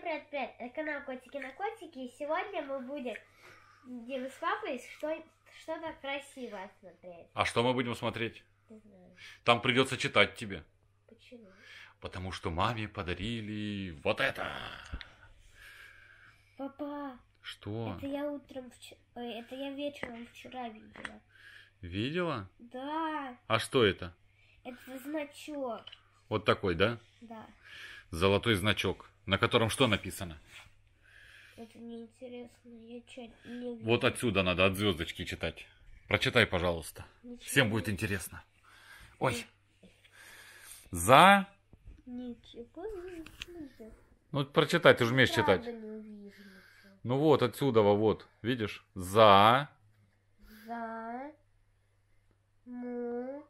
Всем привет, привет! Это канал Котики на Котики. И сегодня мы будем Дима с папой что-то красивое смотреть. А что мы будем смотреть? Не знаю. Там придется читать тебе. Почему? Потому что маме подарили вот это. Папа. Что? Это я утром вч... Ой, это я вечером вчера видела. Видела? Да. А что это? Это значок. Вот такой, да? Да. Золотой значок. На котором что написано? Это неинтересно, я чай не Вот отсюда надо, от звездочки читать. Прочитай, пожалуйста. Ничего. Всем будет интересно. Ой. За... Ничего не вижу. Ну, прочитай, ты же умеешь Правда читать. Ну вот, отсюда, вот, видишь? За... За... Му...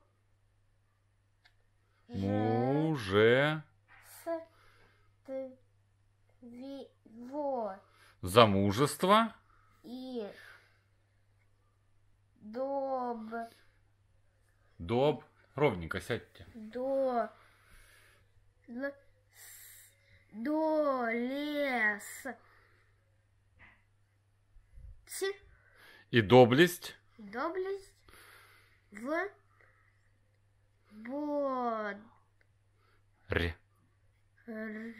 Муже... замужество и доб... Доб... Ровненько сядьте. До... До лес. Ц... И доблесть. Доблесть в бод... Ре. Р...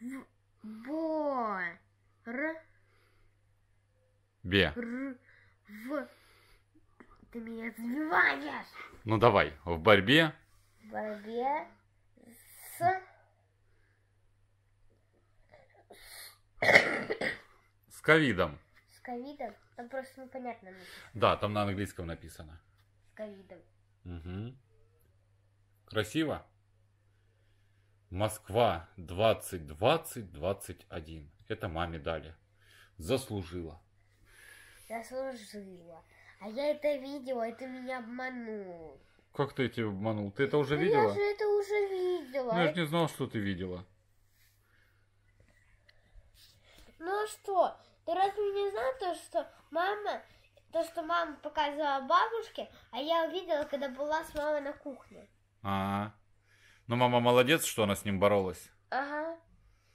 В... Бо... Р. Бе. Р. В. Ты меня сбиваешь. Ну давай, в борьбе. В борьбе с... С ковидом. С ковидом? Там просто непонятно написано. Да, там на английском написано. С ковидом. Угу. Красиво? Москва 2020-21. Это маме дали. Заслужила. Заслужила. А я это видела, и ты меня обманул. Как ты тебя обманул? Ты это уже ну, видела? Я же это уже видела. Ну, я же не знал, что ты видела. Ну а что? Ты разве не знал то, что мама, то, что мама показывала бабушке, а я увидела, когда была с мамой на кухне. А, -а, -а. Но ну, мама молодец, что она с ним боролась. Ага.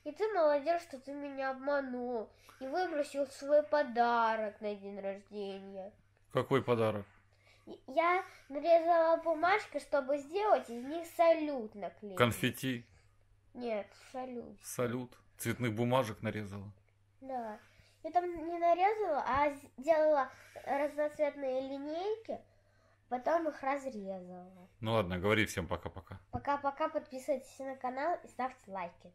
И ты молодец, что ты меня обманул и выбросил свой подарок на день рождения. Какой подарок? Я нарезала бумажки, чтобы сделать из них салют на наклеить. Конфетти? Нет, салют. Салют. Цветных бумажек нарезала? Да. Я там не нарезала, а сделала разноцветные линейки Потом их разрезала. Ну ладно, говори всем пока-пока. Пока-пока, подписывайтесь на канал и ставьте лайки.